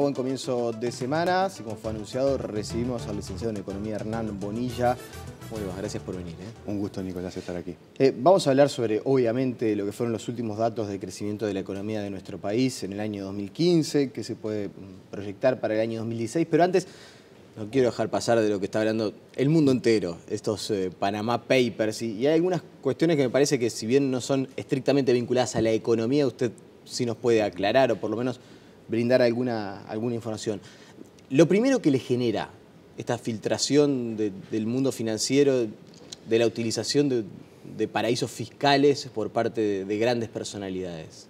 Buen comienzo de semana. Así como fue anunciado, recibimos al licenciado en Economía Hernán Bonilla. Bueno, gracias por venir. ¿eh? Un gusto, Nicolás, estar aquí. Eh, vamos a hablar sobre, obviamente, lo que fueron los últimos datos de crecimiento de la economía de nuestro país en el año 2015, que se puede proyectar para el año 2016, pero antes no quiero dejar pasar de lo que está hablando el mundo entero, estos eh, Panama Papers, y, hay algunas cuestiones que me parece que si bien no son estrictamente vinculadas a la economía, usted sí nos puede aclarar o por lo menos brindar alguna, alguna información. Lo primero que le genera esta filtración del mundo financiero, de la utilización de, paraísos fiscales por parte de, grandes personalidades?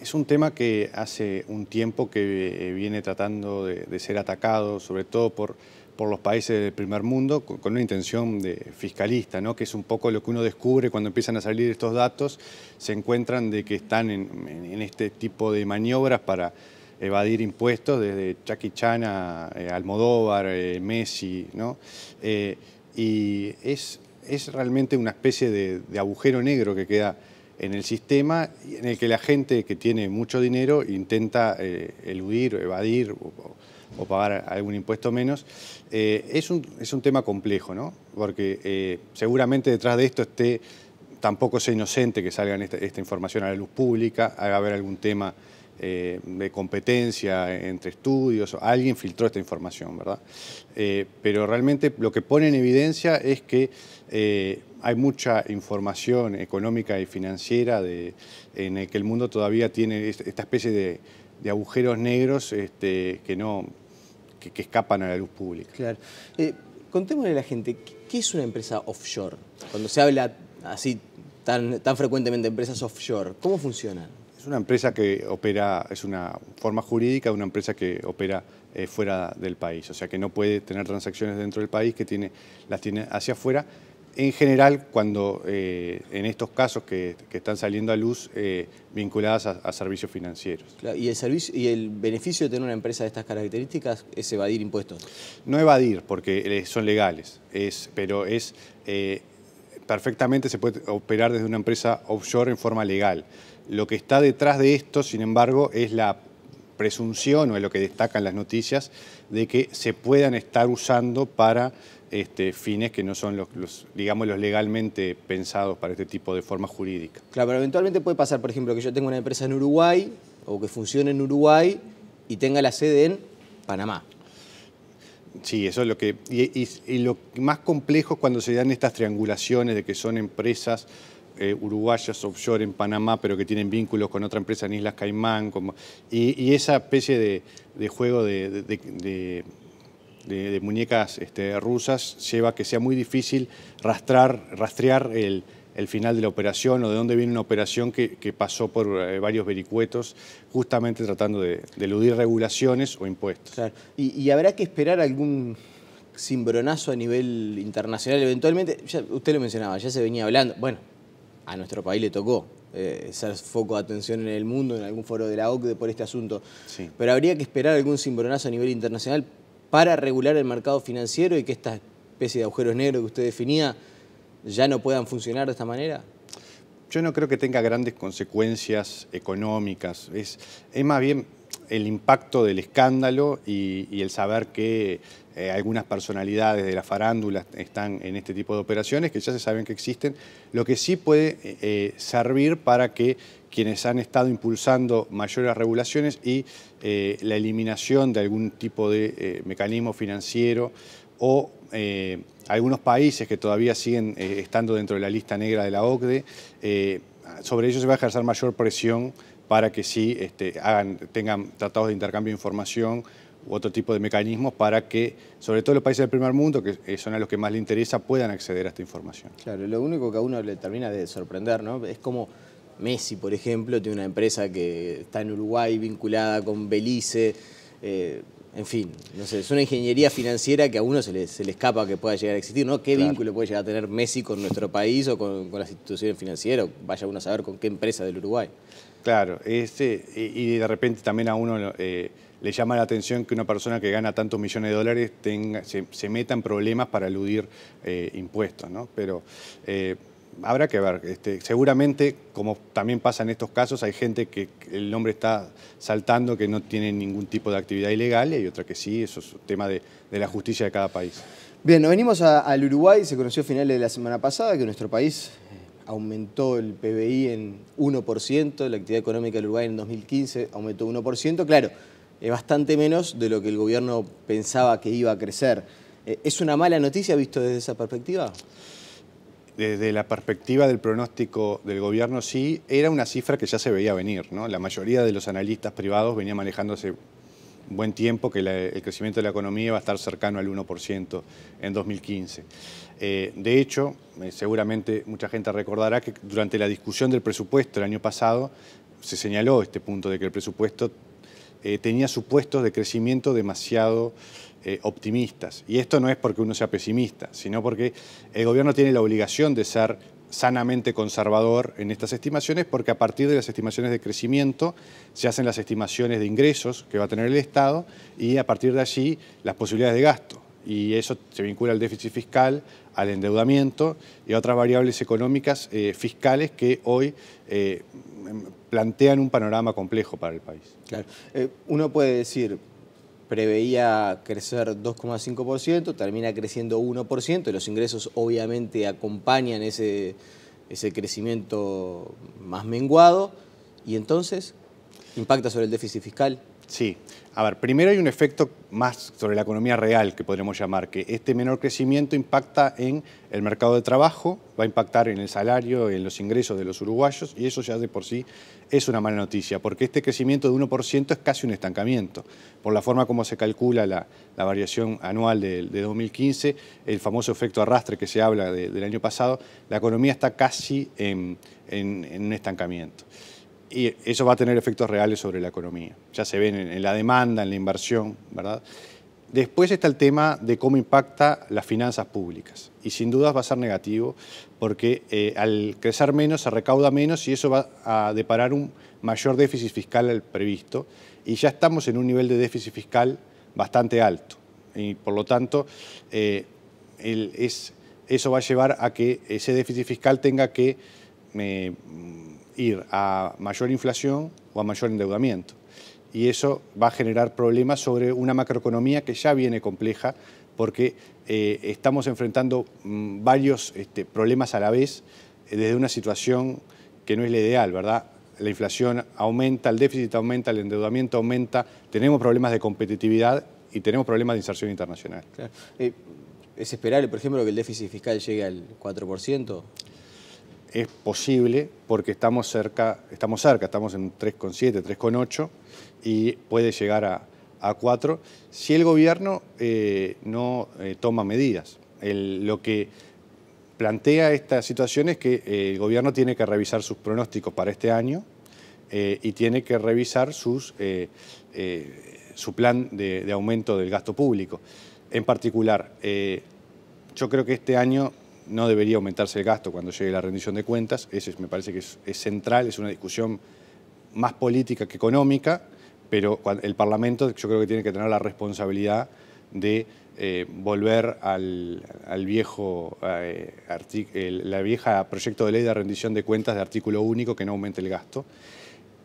Es un tema que hace un tiempo que eh, viene tratando de ser atacado, sobre todo por por los países del primer mundo con una intención de fiscalista, ¿no? que es un poco lo que uno descubre cuando empiezan a salir estos datos, se encuentran de que están en, este tipo de maniobras para evadir impuestos, desde Chucky e. Chan a eh, Almodóvar, eh, Messi, ¿no? Eh, y es, es realmente una especie de, agujero negro que queda en el sistema en el que la gente que tiene mucho dinero intenta eludir, evadir o pagar algún impuesto menos. Eh, es, un, es, un, tema complejo, ¿no? Porque eh, seguramente detrás de esto esté, tampoco sea inocente que salga esta, información a la luz pública, haga haber algún tema eh, de competencia entre estudios, alguien filtró esta información, ¿verdad? pero realmente lo que pone en evidencia es que hay mucha información económica y financiera de, en el que el mundo todavía tiene esta especie de, agujeros negros este, que no que, escapan a la luz pública. Claro. Eh, contémosle a la gente, ¿qué es una empresa offshore? Cuando se habla así tan, tan frecuentemente de empresas offshore, ¿cómo funcionan? Es una empresa que opera, es una forma jurídica de una empresa que opera eh, fuera del país, o sea que no puede tener transacciones dentro del país, que tiene, las tiene hacia afuera, en general, cuando eh, en estos casos que, están saliendo a luz eh, vinculadas a, servicios financieros. ¿y, el servicio, ¿Y el beneficio de tener una empresa de estas características es evadir impuestos? No evadir, porque eh, son legales, es, pero es perfectamente se puede operar desde una empresa offshore en forma legal. Lo que está detrás de esto, sin embargo, es la presunción, o es lo que destacan las noticias, de que se puedan estar usando para este, fines que no son los, digamos, los legalmente pensados para este tipo de forma jurídica. Claro, pero eventualmente puede pasar, por ejemplo, que yo tenga una empresa en Uruguay o que funcione en Uruguay y tenga la sede en Panamá. Sí, eso es lo que. Y, lo más complejo es cuando se dan estas triangulaciones de que son empresas eh, uruguayas offshore en Panamá, pero que tienen vínculos con otra empresa en Islas Caimán. Como, y, esa especie de, juego de, de, muñecas este, rusas lleva a que sea muy difícil rastrear el, final de la operación o de dónde viene una operación que, pasó por eh, varios vericuetos, justamente tratando de, eludir regulaciones o impuestos. Y, habrá que esperar algún cimbronazo a nivel internacional. Eventualmente, usted lo mencionaba, ya se venía hablando. Bueno, a nuestro país le tocó eh, ser foco de atención en el mundo, en algún foro de la OCDE por este asunto. Sí. Pero habría que esperar algún cimbronazo a nivel internacional para regular el mercado financiero y que esta especie de agujeros negros que usted definía ya no puedan funcionar de esta manera? Yo no creo que tenga grandes consecuencias económicas. Es, más bien el impacto del escándalo y, el saber que eh, algunas personalidades de la farándula están en este tipo de operaciones, que ya se saben que existen, lo que sí puede eh, eh, servir para que quienes han estado impulsando mayores regulaciones y la eliminación de algún tipo de mecanismo financiero o algunos países que todavía siguen estando dentro de la lista negra de la OCDE, sobre ellos se va a ejercer mayor presión para que sí este, tengan tratados de intercambio de información u otro tipo de mecanismos para que, sobre todo los países del primer mundo, que eh, son a los que más le interesa, puedan acceder a esta información. Claro, lo único que a uno le termina de sorprender, ¿no? Es como Messi, por ejemplo, tiene una empresa que está en Uruguay vinculada con Belice. Eh, en fin, no sé, es una ingeniería financiera que a uno se le, se le escapa que pueda llegar a existir, ¿no? ¿Qué vínculo puede llegar a tener Messi con nuestro país o con, las instituciones financieras? vaya uno a saber con qué empresa del Uruguay. Claro, este, y de repente también a uno eh, le llama la atención que una persona que gana tantos millones de dólares tenga, se, meta en problemas para eludir eh, impuestos, ¿no? Pero eh, habrá que ver. Este, seguramente, como también pasa en estos casos, hay gente que el nombre está saltando, que no tiene ningún tipo de actividad ilegal, y hay otra que sí, eso es tema de, la justicia de cada país. Bien, nos venimos al Uruguay, se conoció a finales de la semana pasada que nuestro país aumentó el PBI en 1%, la actividad económica del Uruguay en 2015 aumentó 1%, claro, es bastante menos de lo que el gobierno pensaba que iba a crecer. Eh, ¿Es una mala noticia visto desde esa perspectiva? desde la perspectiva del pronóstico del gobierno, sí, era una cifra que ya se veía venir. ¿no? La mayoría de los analistas privados venía manejando hace buen tiempo que el crecimiento de la economía iba a estar cercano al 1% en 2015. Eh, de hecho, eh, seguramente mucha gente recordará que durante la discusión del presupuesto el año pasado se señaló este punto de que el presupuesto eh, tenía supuestos de crecimiento demasiado eh, optimistas. Y esto no es porque uno sea pesimista, sino porque el gobierno tiene la obligación de ser sanamente conservador en estas estimaciones porque a partir de las estimaciones de crecimiento se hacen las estimaciones de ingresos que va a tener el Estado y a partir de allí las posibilidades de gasto. Y eso se vincula al déficit fiscal, al endeudamiento y a otras variables económicas eh, fiscales que hoy eh, plantean un panorama complejo para el país. Claro. uno puede decir, preveía crecer 2,5%, termina creciendo 1%, y los ingresos obviamente acompañan ese, ese crecimiento más menguado, y entonces impacta sobre el déficit fiscal. Sí. A ver, primero hay un efecto más sobre la economía real que podremos llamar, que este menor crecimiento impacta en el mercado de trabajo, va a impactar en el salario, en los ingresos de los uruguayos, y eso ya de por sí es una mala noticia, porque este crecimiento de 1% es casi un estancamiento. Por la forma como se calcula la, variación anual de, 2015, el famoso efecto arrastre que se habla del año pasado, la economía está casi en un estancamiento y eso va a tener efectos reales sobre la economía. Ya se ven en la demanda, en la inversión, ¿verdad? Después está el tema de cómo impacta las finanzas públicas y sin dudas va a ser negativo porque eh, al crecer menos se recauda menos y eso va a deparar un mayor déficit fiscal al previsto y ya estamos en un nivel de déficit fiscal bastante alto y por lo tanto eh, es, eso va a llevar a que ese déficit fiscal tenga que eh, ir a mayor inflación o a mayor endeudamiento. Y eso va a generar problemas sobre una macroeconomía que ya viene compleja porque eh, estamos enfrentando mm, varios este, problemas a la vez eh, desde una situación que no es la ideal, ¿verdad? La inflación aumenta, el déficit aumenta, el endeudamiento aumenta, tenemos problemas de competitividad y tenemos problemas de inserción internacional. Eh, ¿Es esperable, por ejemplo, que el déficit fiscal llegue al 4%? es posible porque estamos cerca, estamos cerca, estamos en 3,7, 3,8 y puede llegar a, 4 si el gobierno eh, no eh, toma medidas. lo que plantea esta situación es que eh, el gobierno tiene que revisar sus pronósticos para este año y tiene que revisar sus, su plan de, aumento del gasto público. En particular, yo creo que este año no debería aumentarse el gasto cuando llegue la rendición de cuentas, eso me parece que es, central, es una discusión más política que económica, pero el Parlamento yo creo que tiene que tener la responsabilidad de eh, volver al, viejo eh, el, la vieja proyecto de ley de rendición de cuentas de artículo único que no aumente el gasto.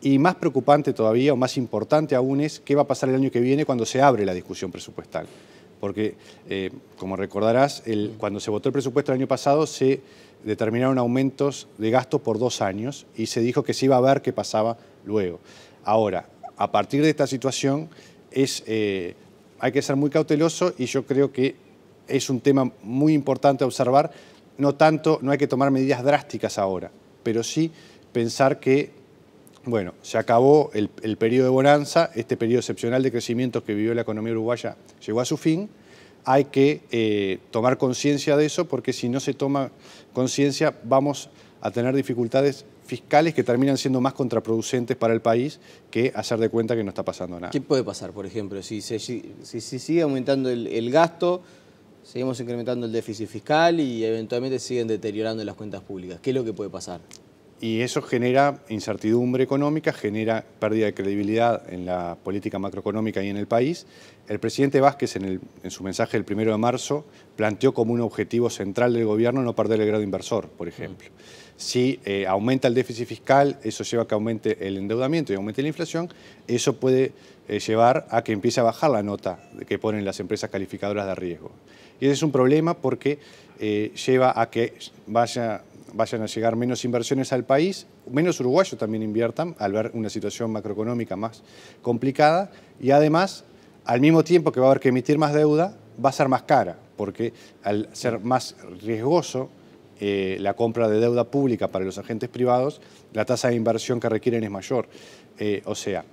Y más preocupante todavía, o más importante aún, es qué va a pasar el año que viene cuando se abre la discusión presupuestal. Porque, eh, como recordarás, cuando se votó el presupuesto el año pasado se determinaron aumentos de gastos por dos años y se dijo que se iba a ver qué pasaba luego. Ahora, a partir de esta situación, es, eh, hay que ser muy cauteloso y yo creo que es un tema muy importante observar. No tanto, no hay que tomar medidas drásticas ahora, pero sí pensar que bueno, se acabó el, periodo de bonanza, este periodo excepcional de crecimiento que vivió la economía uruguaya llegó a su fin, hay que eh, tomar conciencia de eso porque si no se toma conciencia vamos a tener dificultades fiscales que terminan siendo más contraproducentes para el país que hacer de cuenta que no está pasando nada. ¿Qué puede pasar, por ejemplo? Si, se, si, si sigue aumentando el, el, gasto, seguimos incrementando el déficit fiscal y eventualmente siguen deteriorando las cuentas públicas. ¿Qué es lo que puede pasar? y eso genera incertidumbre económica, genera pérdida de credibilidad en la política macroeconómica y en el país. El presidente Vázquez, en, su mensaje del primero de marzo, planteó como un objetivo central del gobierno no perder el grado inversor, por ejemplo. Si eh, aumenta el déficit fiscal, eso lleva a que aumente el endeudamiento y aumente la inflación, eso puede eh, llevar a que empiece a bajar la nota que ponen las empresas calificadoras de riesgo. Y ese es un problema porque eh, lleva a que vaya vayan a llegar menos inversiones al país, menos uruguayos también inviertan al ver una situación macroeconómica más complicada y además, al mismo tiempo que va a haber que emitir más deuda, va a ser más cara, porque al ser más riesgoso eh, la compra de deuda pública para los agentes privados, la tasa de inversión que requieren es mayor. Eh, o sea,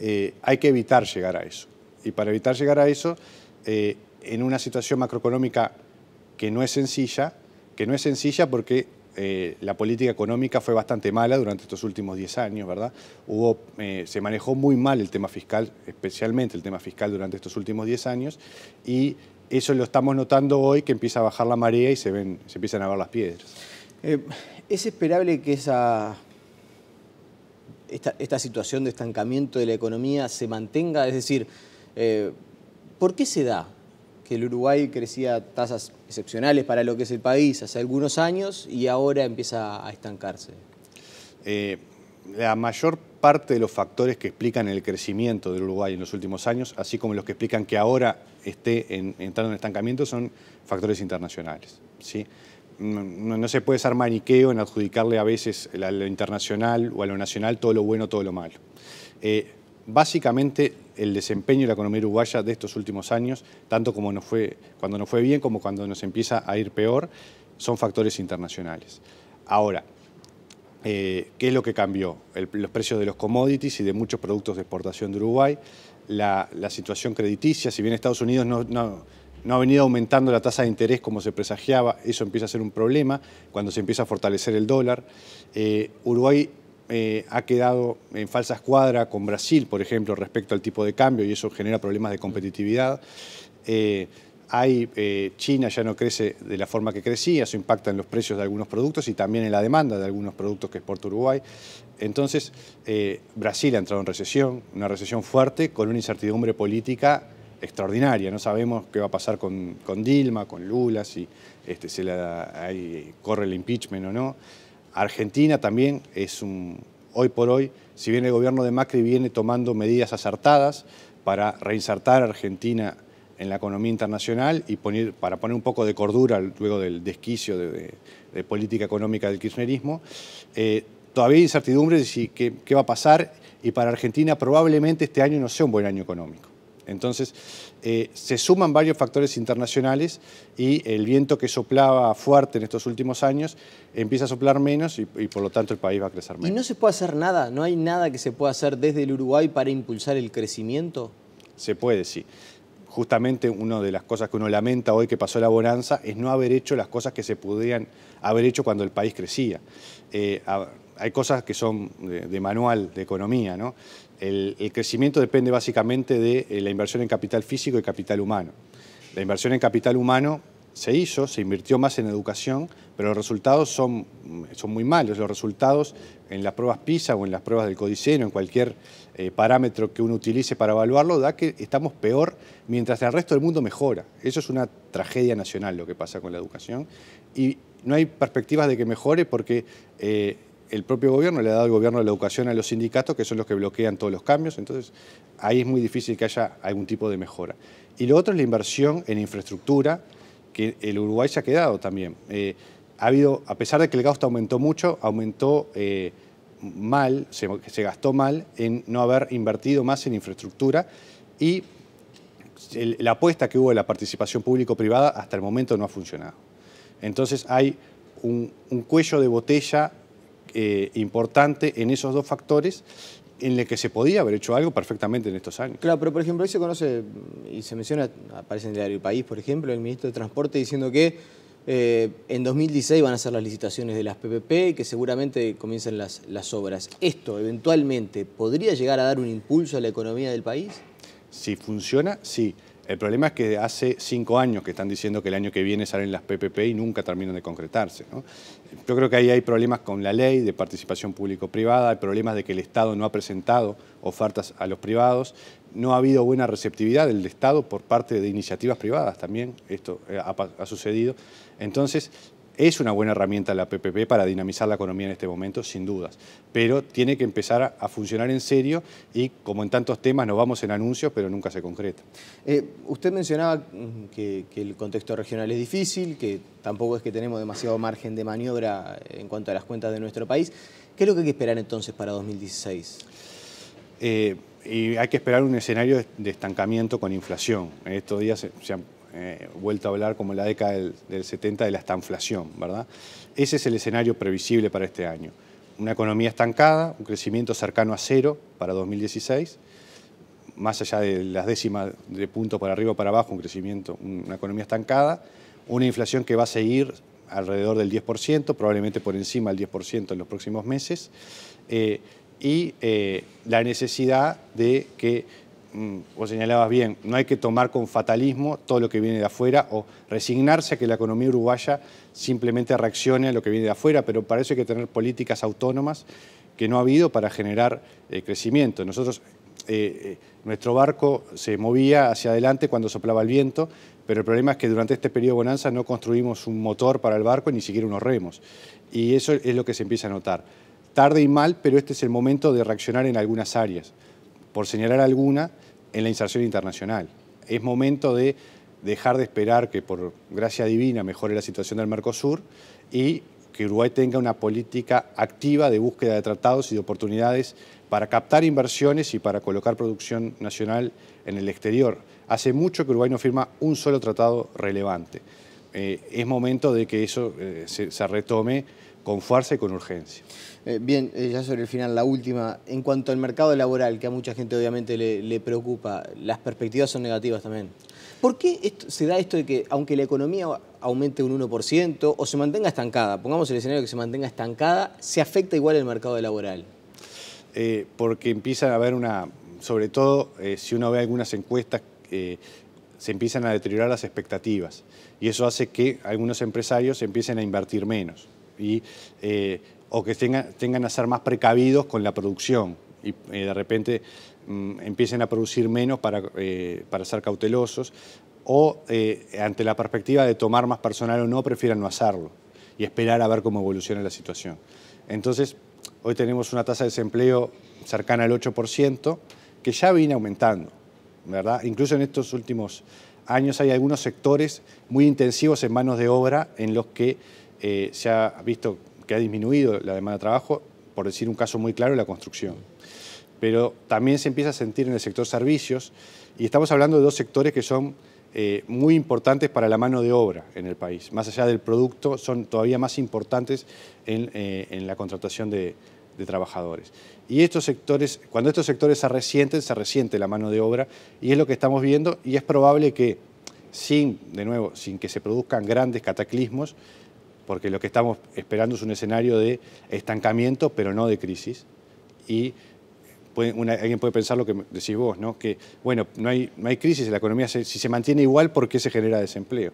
eh, hay que evitar llegar a eso. Y para evitar llegar a eso, en una situación macroeconómica que no es sencilla, que no es sencilla porque eh, la política económica fue bastante mala durante estos últimos 10 años, ¿verdad? Eh, se manejó muy mal el tema fiscal, especialmente el tema fiscal durante estos últimos 10 años, y eso lo estamos notando hoy que empieza a bajar la marea y se, ven, se empiezan a ver las piedras. Eh, ¿Es esperable que esa, esta, situación de estancamiento de la economía se mantenga? Es decir, ¿por qué se da? que el Uruguay crecía tasas excepcionales para lo que es el país hace algunos años y ahora empieza a estancarse. Eh, la mayor parte de los factores que explican el crecimiento del Uruguay en los últimos años, así como los que explican que ahora esté en, entrando en estancamiento, son factores internacionales. ¿sí? No, se puede ser maniqueo en adjudicarle a veces a lo internacional o a lo nacional todo lo bueno, todo lo malo. Eh, básicamente el desempeño de la economía uruguaya de estos últimos años, tanto como cuando nos fue bien como cuando nos empieza a ir peor, son factores internacionales. Ahora, eh, ¿qué es lo que cambió? los precios de los commodities y de muchos productos de exportación de Uruguay, la, situación crediticia, si bien Estados Unidos no, ha venido aumentando la tasa de interés como se presagiaba, eso empieza a ser un problema cuando se empieza a fortalecer el dólar. Eh, Uruguay eh, ha quedado en falsa escuadra con Brasil, por ejemplo, respecto al tipo de cambio y eso genera problemas de competitividad. Eh, hay, eh, China ya no crece de la forma que crecía, eso impacta en los precios de algunos productos y también en la demanda de algunos productos que exporta Uruguay. Entonces, Brasil ha entrado en recesión, una recesión fuerte con una incertidumbre política extraordinaria. No sabemos qué va a pasar con, Dilma, con Lula, si este, se corre el impeachment o no. Argentina también es un, hoy por hoy, si bien el gobierno de Macri viene tomando medidas acertadas para reinsertar a Argentina en la economía internacional y poner, para poner un poco de cordura luego del desquicio de, política económica del kirchnerismo, eh, todavía hay incertidumbre de si, qué va a pasar y para Argentina probablemente este año no sea un buen año económico. Entonces, eh, se suman varios factores internacionales y el viento que soplaba fuerte en estos últimos años empieza a soplar menos y, por lo tanto el país va a crecer menos. ¿Y no se puede hacer nada? ¿No hay nada que se pueda hacer desde el Uruguay para impulsar el crecimiento? Se puede, sí. Justamente una de las cosas que uno lamenta hoy que pasó la bonanza es no haber hecho las cosas que se podían haber hecho cuando el país crecía. Eh, hay cosas que son de, manual, de economía. ¿no? El, crecimiento depende básicamente de eh, la inversión en capital físico y capital humano. La inversión en capital humano se hizo, se invirtió más en educación, pero los resultados son, mm, son muy malos. Los resultados en las pruebas PISA o en las pruebas del Codiceno, en cualquier eh, parámetro que uno utilice para evaluarlo, da que estamos peor mientras el resto del mundo mejora. Eso es una tragedia nacional lo que pasa con la educación. Y no hay perspectivas de que mejore porque eh, el propio gobierno le ha dado el gobierno la educación a los sindicatos, que son los que bloquean todos los cambios, entonces ahí es muy difícil que haya algún tipo de mejora. Y lo otro es la inversión en infraestructura, que el Uruguay se ha quedado también. Eh, ha habido, a pesar de que el gasto aumentó mucho, aumentó eh, mal, se, gastó mal en no haber invertido más en infraestructura y la apuesta que hubo de la participación público-privada hasta el momento no ha funcionado. Entonces hay un cuello de botella eh, importante en esos dos factores en los que se podía haber hecho algo perfectamente en estos años. Claro, pero por ejemplo, ahí se conoce y se menciona, aparece en el diario País, por ejemplo, el ministro de Transporte diciendo que eh, en 2016 van a ser las licitaciones de las PPP y que seguramente comiencen las, las obras. ¿Esto eventualmente podría llegar a dar un impulso a la economía del país? Si funciona, sí. El problema es que hace cinco años que están diciendo que el año que viene salen las PPP y nunca terminan de concretarse. Yo creo que ahí hay problemas con la ley de participación público-privada, hay problemas de que el Estado no ha presentado ofertas a los privados, no ha habido buena receptividad del Estado por parte de iniciativas privadas también, esto eh, ha sucedido. Entonces, es una buena herramienta la PPP para dinamizar la economía en este momento, sin dudas, pero tiene que empezar a, funcionar en serio y como en tantos temas nos vamos en anuncios, pero nunca se concreta. Eh, usted mencionaba mm, que, el contexto regional es difícil, que tampoco es que tenemos demasiado margen de maniobra eh, en cuanto a las cuentas de nuestro país. ¿Qué es lo que hay que esperar entonces para 2016? Eh, y hay que esperar un escenario de estancamiento con inflación. En estos días se han eh, vuelto a hablar como en la década del, 70 de la estanflación, ¿verdad? Ese es el escenario previsible para este año. Una economía estancada, un crecimiento cercano a cero para 2016, más allá de las décimas de punto para arriba o para abajo, un crecimiento, una economía estancada, una inflación que va a seguir alrededor del 10%, probablemente por encima del 10% en los próximos meses, eh, y eh, la necesidad de que Mm, vos señalabas bien, no hay que tomar con fatalismo todo lo que viene de afuera o resignarse a que la economía uruguaya simplemente reaccione a lo que viene de afuera, pero para eso hay que tener políticas autónomas que no ha habido para generar eh, crecimiento. Nosotros, eh, eh, nuestro barco se movía hacia adelante cuando soplaba el viento, pero el problema es que durante este periodo de bonanza no construimos un motor para el barco, ni siquiera unos remos. Y eso es lo que se empieza a notar. Tarde y mal, pero este es el momento de reaccionar en algunas áreas. Por señalar alguna, en la inserción internacional. Es momento de dejar de esperar que por gracia divina mejore la situación del Mercosur y que Uruguay tenga una política activa de búsqueda de tratados y de oportunidades para captar inversiones y para colocar producción nacional en el exterior. Hace mucho que Uruguay no firma un solo tratado relevante. Eh, es momento de que eso eh, se retome con fuerza y con urgencia. Eh, bien, eh, ya sobre el final, la última. En cuanto al mercado laboral, que a mucha gente obviamente le, preocupa, las perspectivas son negativas también. ¿Por qué se da esto de que aunque la economía aumente un 1% o se mantenga estancada, pongamos el escenario que se mantenga estancada, se afecta igual el mercado laboral? Eh, porque empiezan a haber una, sobre todo si uno ve algunas encuestas, se empiezan a deteriorar las expectativas y eso hace que algunos empresarios empiecen a invertir menos y, eh, o que tengan, tengan a ser más precavidos con la producción y eh, de repente mm, empiecen a producir menos para, eh, ser cautelosos o ante la perspectiva de tomar más personal o no, prefieran no hacerlo y esperar a ver cómo evoluciona la situación. Entonces, hoy tenemos una tasa de desempleo cercana al 8%, que ya viene aumentando, ¿verdad? Incluso en estos últimos años hay algunos sectores muy intensivos en manos de obra en los que eh, se ha visto que ha disminuido la demanda de trabajo, por decir un caso muy claro, la construcción. Pero también se empieza a sentir en el sector servicios y estamos hablando de dos sectores que son eh, muy importantes para la mano de obra en el país. Más allá del producto, son todavía más importantes en, eh, la contratación de, trabajadores. Y estos sectores, cuando estos sectores se resienten, se resiente la mano de obra y es lo que estamos viendo y es probable que sin, de nuevo, sin que se produzcan grandes cataclismos, porque lo que estamos esperando es un escenario de estancamiento, pero no de crisis. Y alguien puede pensar lo que decís vos, ¿no? que bueno, no hay, no hay crisis, la economía si se mantiene igual, ¿por qué se genera desempleo?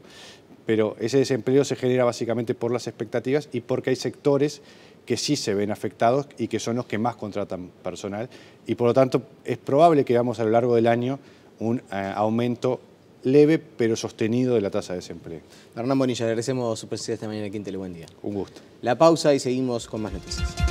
Pero ese desempleo se genera básicamente por las expectativas y porque hay sectores que sí se ven afectados y que son los que más contratan personal. Y por lo tanto, es probable que veamos a lo largo del año un eh, aumento leve pero sostenido de la tasa de desempleo. Hernán Bonilla, agradecemos su presencia esta mañana aquí en Tele Buen Día. Un gusto. La pausa y seguimos con más noticias.